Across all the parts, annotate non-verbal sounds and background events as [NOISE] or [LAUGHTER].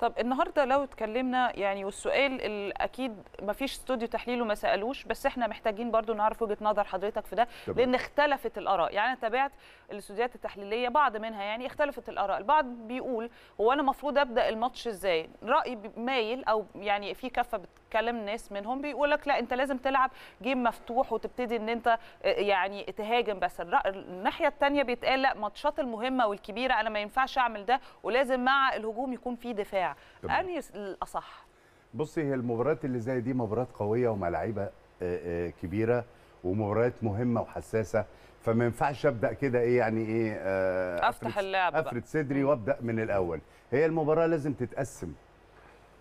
طب النهارده لو اتكلمنا يعني والسؤال اكيد ما فيش استوديو تحليله ما سالوش بس احنا محتاجين برضو نعرف وجهه نظر حضرتك في ده طبعا. لان اختلفت الاراء يعني انا تابعت الاستوديوهات التحليليه بعض منها يعني اختلفت الاراء البعض بيقول هو انا المفروض ابدا الماتش ازاي راي مايل او يعني في كفه بتكلم ناس منهم بيقول لك لا انت لازم تلعب جيم مفتوح وتبتدي ان انت آه، يعني تهاجم بس الناحيه الثانيه بيتقال لا ماتشات المهمه والكبيره انا ما ينفعش اعمل ده ولازم مع الهجوم يكون في دفاع انهي الاصح بصي هي المباريات اللي زي دي مباريات قويه ومع لعيبه آه، آه، كبيره ومباريات مهمه وحساسه فما ينفعش ابدا كده ايه يعني ايه افتح اللعب افرد صدري وابدا من الاول هي المباراه لازم تتقسم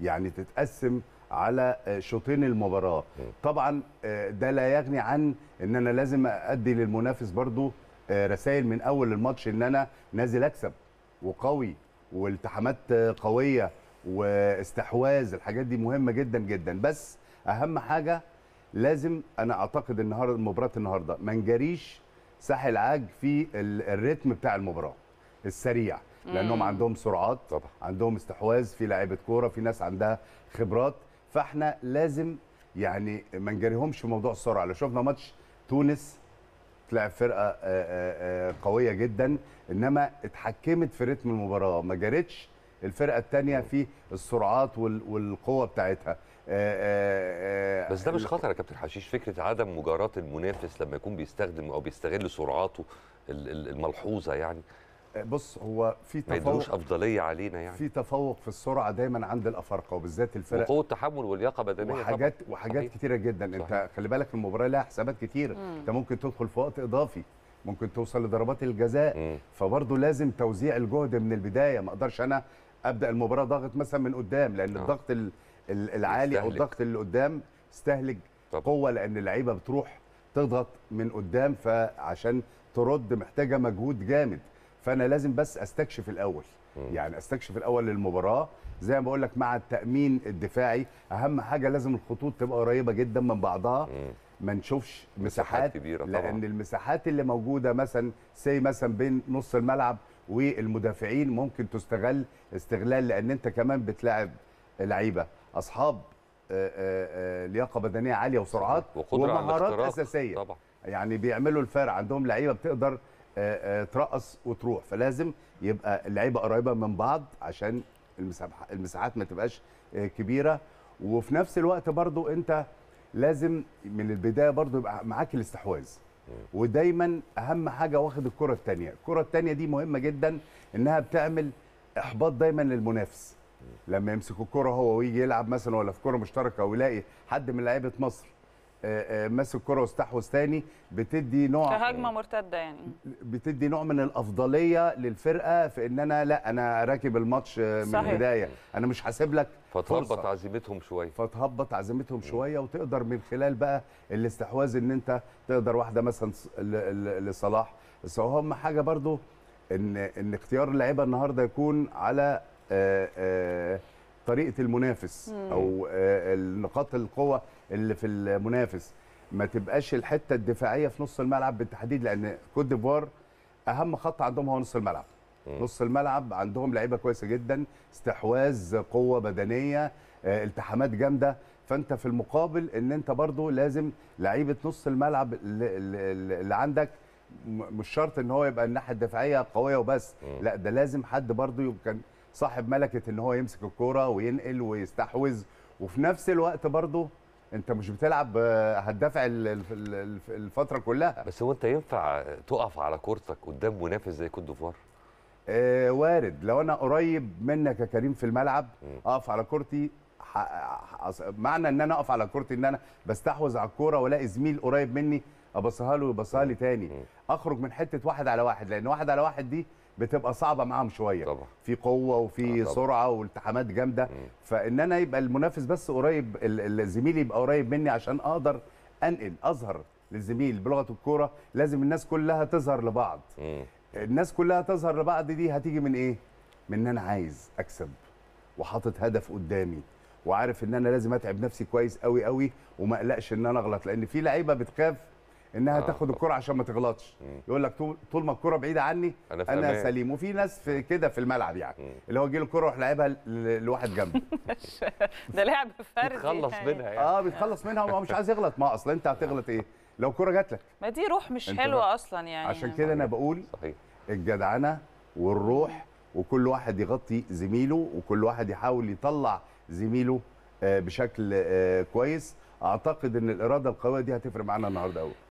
يعني تتقسم على آه، شوطين المباراه طبعا آه، ده لا يغني عن ان انا لازم ادي للمنافس برضو آه، رسائل من اول الماتش ان انا نازل اكسب وقوي والتحامات قويه واستحواذ الحاجات دي مهمه جدا جدا بس اهم حاجه لازم انا اعتقد النهارده مباراه النهارده ما نجريش ساحل عاج في الريتم بتاع المباراه السريع لانهم عندهم سرعات طبعا. عندهم استحواذ في لعيبه كوره في ناس عندها خبرات فاحنا لازم يعني ما نجريهمش في موضوع السرعه لو شفنا ماتش تونس تلعب فرقه آه، آه، آه، قويه جدا انما اتحكمت في رتم المباراه ما جريتش الفرقه الثانيه في السرعات والقوه بتاعتها بس ده مش خطر يا كابتن حشيش فكره عدم مجاراه المنافس لما يكون بيستخدم او بيستغل سرعاته الملحوظه يعني بص هو في تفوق ما افضليه علينا يعني في تفوق في السرعه دايما عند الافارقه وبالذات الفرق وقوه التحمل واللياقه البدنيه وحاجات طبعا. وحاجات صحيح. كتيره جدا صحيح. انت خلي بالك المباراه لها حسابات كتيره انت ممكن تدخل في وقت اضافي ممكن توصل لضربات الجزاء فبرضه لازم توزيع الجهد من البدايه ما اقدرش انا ابدا المباراه ضاغط مثلا من قدام لان آه. الضغط العالي استهلك. او الضغط اللي قدام استهلك طبعا. قوه لان اللعيبه بتروح تضغط من قدام فعشان ترد محتاجه مجهود جامد فانا لازم بس استكشف الاول يعني استكشف الاول للمباراه زي ما بقول لك مع التامين الدفاعي اهم حاجه لازم الخطوط تبقى قريبه جدا من بعضها ما نشوفش مساحات كبيره طبعا. لان المساحات اللي موجوده مثلا سي مثلا بين نص الملعب والمدافعين ممكن تستغل استغلال لان انت كمان بتلاعب لعيبه اصحاب آه، آه، آه، لياقه بدنيه عاليه وسرعات وقدرة ومهارات اساسيه طبعا. يعني بيعملوا الفرق عندهم لعيبه بتقدر آه، آه، ترقص وتروح فلازم يبقى اللعيبه قريبه من بعض عشان المساحات ما تبقاش آه، كبيره وفي نفس الوقت برضو انت لازم من البدايه برضو يبقى معاك الاستحواذ ودايما اهم حاجه واخد الكره الثانيه الكره الثانيه دي مهمه جدا انها بتعمل احباط دايما للمنافس لما يمسك الكره هو ويجي يلعب مثلا ولا في كره مشتركه ويلاقي حد من لعيبه مصر آه، آه، ماسك كره واستحوذ ثاني بتدي نوع كهجمه مرتده يعني بتدي نوع من الافضليه للفرقه في ان انا لا انا راكب الماتش من صحيح. البدايه انا مش هسيب لك فتهبط عزيمتهم شويه فتهبط عزيمتهم شويه وتقدر من خلال بقى الاستحواذ ان انت تقدر واحده مثلا لصلاح بس اهم حاجه برضو ان ان اختيار اللعيبه النهارده يكون على آآ آه، آآ طريقه المنافس مم. او النقاط آه، القوه اللي في المنافس ما تبقاش الحته الدفاعيه في نص الملعب بالتحديد لان كوت ديفوار اهم خط عندهم هو نص الملعب مم. نص الملعب عندهم لعيبه كويسه جدا استحواذ قوه بدنيه آه، التحامات جامده فانت في المقابل ان انت برضو لازم لعيبه نص الملعب اللي عندك مش شرط ان هو يبقى الناحيه الدفاعيه قويه وبس لا ده لازم حد برضو كان صاحب ملكه ان هو يمسك الكوره وينقل ويستحوذ وفي نفس الوقت برضه انت مش بتلعب هتدافع آه، الفتره كلها بس هو انت ينفع تقف على كورتك قدام منافس زي كوت ديفوار آه وارد لو انا قريب منك يا كريم في الملعب اقف على كورتي معنى ان انا اقف على كورتي ان انا بستحوذ على الكوره والاقي زميل قريب مني ابصها له ويبصها لي تاني اخرج من حته واحد على واحد لان واحد على واحد دي بتبقى صعبه معاهم شويه طبعا. في قوه وفي آه، طبعا. سرعه والتحامات جامده فان انا يبقى المنافس بس قريب الزميل يبقى قريب مني عشان اقدر انقل اظهر للزميل بلغه الكوره لازم الناس كلها تظهر لبعض مم. الناس كلها تظهر لبعض دي هتيجي من ايه من ان انا عايز اكسب وحاطط هدف قدامي وعارف ان انا لازم اتعب نفسي كويس قوي قوي وما اقلقش ان انا اغلط لان في لعيبه بتخاف انها آه. تاخد الكره عشان ما تغلطش يقول لك طول ما الكره بعيده عني انا, أنا سليم وفي ناس في كده في الملعب يعني مم. اللي هو يجي له الكره يروح لاعبها لواحد جنبه [LAUGHS] ده لعب فردي بيتخلص منها يعني. اه بيتخلص منها وهو مش عايز يغلط ما اصلا انت هتغلط ايه لو الكره جات لك ما دي روح مش حلوه بقى. اصلا يعني عشان كده انا بقول صحيح الجدعنه والروح وكل واحد يغطي زميله وكل واحد يحاول يطلع زميله آه، بشكل آه، كويس اعتقد ان الاراده القويه دي هتفرق معانا النهارده قوي